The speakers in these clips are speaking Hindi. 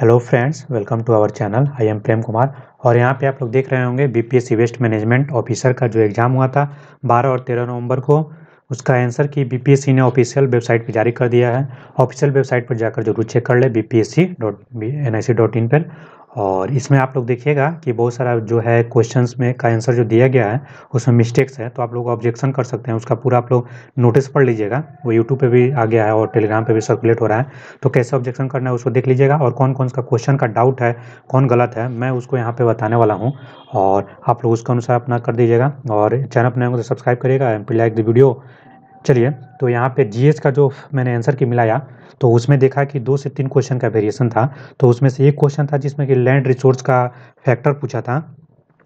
hello friends welcome to our channel I am Prem Kumar और यहाँ पे आप लोग देख रहे होंगे बीपीएससी वेस्ट मैनेजमेंट ऑफिसर का जो एग्ज़ाम हुआ था 12 और 13 नवंबर को उसका आंसर कि बीपीएससी ने ऑफिशियल वेबसाइट पर जारी कर दिया है ऑफिशियल वेबसाइट पर जाकर जरूर चेक कर ले बी पी पर और इसमें आप लोग देखिएगा कि बहुत सारा जो है क्वेश्चंस में का आंसर जो दिया गया है उसमें मिस्टेक्स है तो आप लोग ऑब्जेक्शन कर सकते हैं उसका पूरा आप लोग नोटिस पढ़ लीजिएगा वो यूट्यूब पे भी आ गया है और टेलीग्राम पे भी सर्कुलेट हो रहा है तो कैसे ऑब्जेक्शन करना है उसको देख लीजिएगा और कौन कौन सा क्वेश्चन का डाउट है कौन गलत है मैं उसको यहाँ पर बताने वाला हूँ और आप लोग उसके अनुसार अपना कर दीजिएगा और चैनल अपने सब्सक्राइब करिएगा M P like the video चलिए तो यहाँ पे जीएस का जो मैंने आंसर की मिलाया तो उसमें देखा कि दो से तीन क्वेश्चन का वेरिएशन था तो उसमें से एक क्वेश्चन था जिसमें कि लैंड रिसोर्स का फैक्टर पूछा था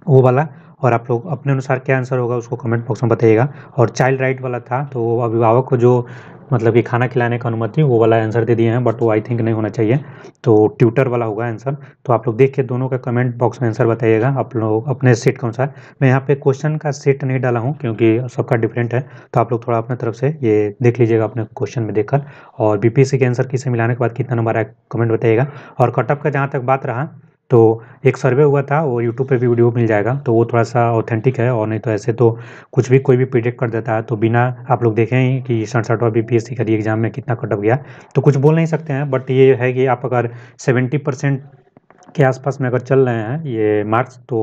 वो वाला और आप लोग अपने अनुसार क्या आंसर होगा उसको कमेंट बॉक्स में बताइएगा और चाइल्ड राइट वाला था तो अभिभावक को जो मतलब कि खाना खिलाने का अनुमति वो वाला आंसर दे दिए हैं बट वो आई थिंक नहीं होना चाहिए तो ट्यूटर वाला होगा आंसर तो आप लोग देख के दोनों का कमेंट बॉक्स में आंसर बताइएगा आप लोग अपने सेट के अनुसार मैं यहाँ पे क्वेश्चन का सेट नहीं डाला हूँ क्योंकि सबका डिफरेंट है तो आप लोग थोड़ा अपने तरफ से ये देख लीजिएगा अपने क्वेश्चन में देखकर और बी के आंसर किसे मिलाने के बाद कितना नंबर आया कमेंट बताइएगा और कटअप का जहाँ तक बात रहा तो एक सर्वे हुआ था वो यूट्यूब पे भी वीडियो मिल जाएगा तो वो थोड़ा सा ऑथेंटिक है और नहीं तो ऐसे तो कुछ भी कोई भी प्रिडिक्ट कर देता है तो बिना आप लोग देखें ही कि और बी पी एस सी का एग्ज़ाम में कितना कटअप गया तो कुछ बोल नहीं सकते हैं बट ये है कि आप अगर सेवेंटी परसेंट के आसपास में अगर चल रहे हैं ये मार्क्स तो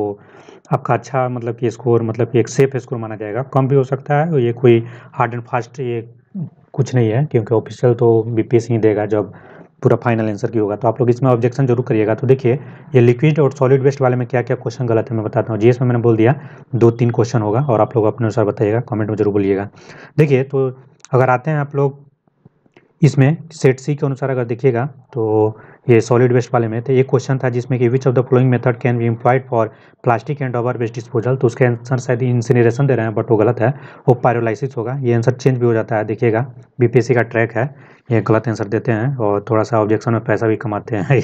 आपका अच्छा मतलब कि स्कोर मतलब कि एक सेफ स्कोर माना जाएगा कम भी हो सकता है ये कोई हार्ड एंड फास्ट ये कुछ नहीं है क्योंकि ऑफिशियल तो बी ही देगा जब पूरा फाइनल आंसर की होगा तो आप लोग इसमें ऑब्जेक्शन जरूर करिएगा तो देखिए ये लिक्विड और सॉलिड वेस्ट वाले में क्या क्या क्वेश्चन गलत है मैं बताता हूँ जी में मैंने बोल दिया दो तीन क्वेश्चन होगा और आप लोग अपने अनुसार बताइएगा कॉमेंट में जरूर बोलिएगा देखिए तो अगर आते हैं आप लोग इसमें सेट सी के अनुसार अगर देखिएगा तो ये सॉलिड वेस्ट वाले में तो एक क्वेश्चन था जिसमें कि which of the following method can be employed for plastic and rubber waste disposal तो उसके आंसर शायद इंसिनरेशन दे रहे हैं बट वो गलत है वो पायरोलाइसिस होगा ये आंसर चेंज भी हो जाता है देखिएगा बीपीएससी का ट्रैक है ये गलत आंसर देते हैं और थोड़ा सा ऑब्जेक्शन में पैसा भी कमाते हैं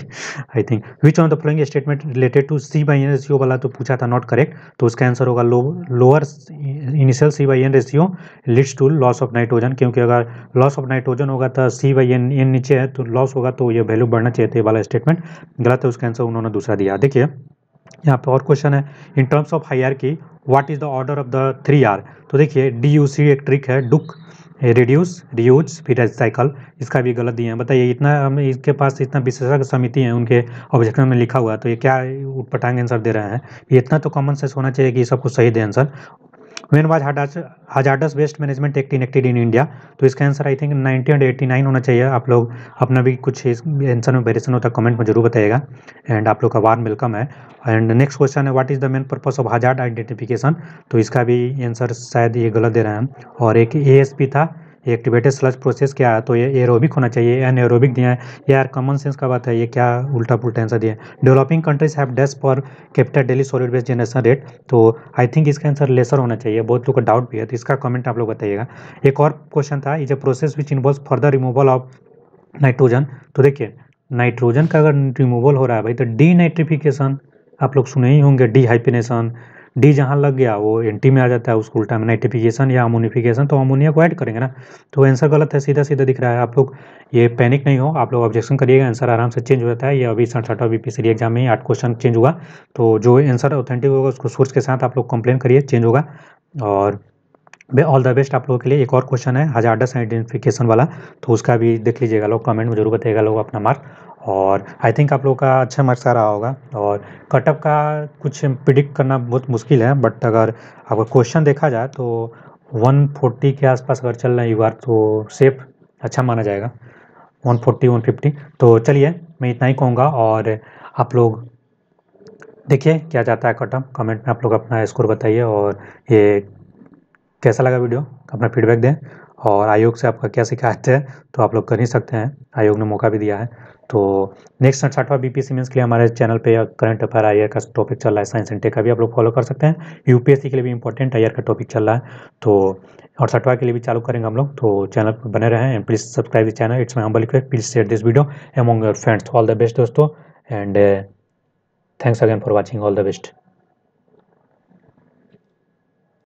I think which of the following statement related to C by N ratio वाला तो पूछा था नॉट करेक्ट तो उसका आंसर होगा low lower initial C by N ratio leads to loss of nitrogen क्योंकि अगर लॉस ऑफ नाइट्रोजन होगा तो था सी वाई एन एन नीचे है तो लॉस होगा तो ये वैल्यू बढ़ना चाहिए था वाला स्टेटमेंट गलत है उसका आंसर उन्होंने दूसरा दिया देखिए यहाँ पे और क्वेश्चन है in terms of hierarchy what is the order of the three R तो देखिए डी यू सी एक ट्रिक है डुक रिड्यूस रियूज फिर रिसाइकल इसका भी गलत दिए हैं बताइए इतना हम इसके पास इतना विशेषज्ञ समिति है उनके ऑब्जेक्शन में लिखा हुआ है तो ये क्या उठपटांग आंसर दे रहे हैं ये इतना तो कॉमन सेंस होना चाहिए कि सबको सही the answer was hazardous hazardous waste management act enacted in India तो इसका आंसर आई थिंक 1989 होना चाहिए आप लोग अपना भी कुछ इस आंसर में वेरिएशन होता है कमेंट में जरूर बताएगा एंड आप लोग का वार्म वेलकम है एंड नेक्स्ट क्वेश्चन है what is the main purpose of hazard identification तो इसका भी आंसर शायद ये गलत दे रहे हैं और एक ए था एक्टिवेटेड स्लज प्रोसेस क्या है तो ये एरोबिक होना चाहिए एन एरोबिक दिया है यार कॉमन सेंस का बात है ये क्या उल्टा पुलटा आंसर दिया है developing countries have desk for capita daily solid waste generation rate तो आई थिंक इसका आंसर लेसर होना चाहिए बहुत लोग का डाउट भी है तो इसका कमेंट आप लोग बताइएगा एक और क्वेश्चन था is a process which involve further removal of nitrogen तो देखिए नाइट्रोजन का अगर रिमूवल हो रहा है भाई तो डी आप लोग सुने ही होंगे डी डी जहाँ लग गया वो एन टी में आ जाता है उसको उल्टा में नाइट्रिफिकेशन या अमोनिफिकेशन तो अमोनिया को ऐड करेंगे ना तो आंसर गलत है सीधा सीधा दिख रहा है आप लोग ये पैनिक नहीं हो आप लोग ऑब्जेक्शन करिएगा आंसर आराम से चेंज हो जाता है ये अभी सड़सठवा बी पी एग्जाम में आठ क्वेश्चन चेंज हुआ तो जो आंसर ऑथेंटिक होगा उसको सोर्स के साथ आप लोग कंप्लेन करिए चेंज होगा और ऑल द बेस्ट आप लोगों के लिए एक और क्वेश्चन है हजारडस आइडेंटिफिकेशन वाला तो उसका भी देख लीजिएगा लोग कमेंट में जरूर बताइएगा लोग अपना मार्क और आई थिंक आप लोग का अच्छा मार्क्स आ रहा होगा और कटअप का कुछ प्रिडिक्ट करना बहुत मुश्किल है बट अगर आपका क्वेश्चन देखा जाए तो 140 के आसपास अगर चल रहा है यू आर तो सेफ अच्छा माना जाएगा 140 150 तो चलिए मैं इतना ही कहूँगा और आप लोग देखिए क्या जाता है कटअप कमेंट में आप लोग अपना स्कोर बताइए और ये कैसा लगा वीडियो अपना फीडबैक दें और आयोग से आपका क्या शिकायत है तो आप लोग कर ही सकते हैं आयोग ने मौका भी दिया है तो नेक्स्ट साठवा बी पी के लिए हमारे चैनल पे करंट अफेयर आई का टॉपिक चल रहा है साइंस एंड टेक का भी आप लोग फॉलो कर सकते हैं यूपीएससी के लिए भी इंपॉर्टेंट आई का टॉपिक चल रहा है तो और साठवा के लिए भी चालू करेंगे हम लोग तो चैनल पर बने रहें and please subscribe the channel it's my humble request please share this video among your friends all the best दोस्तों and thanks again for watching all the best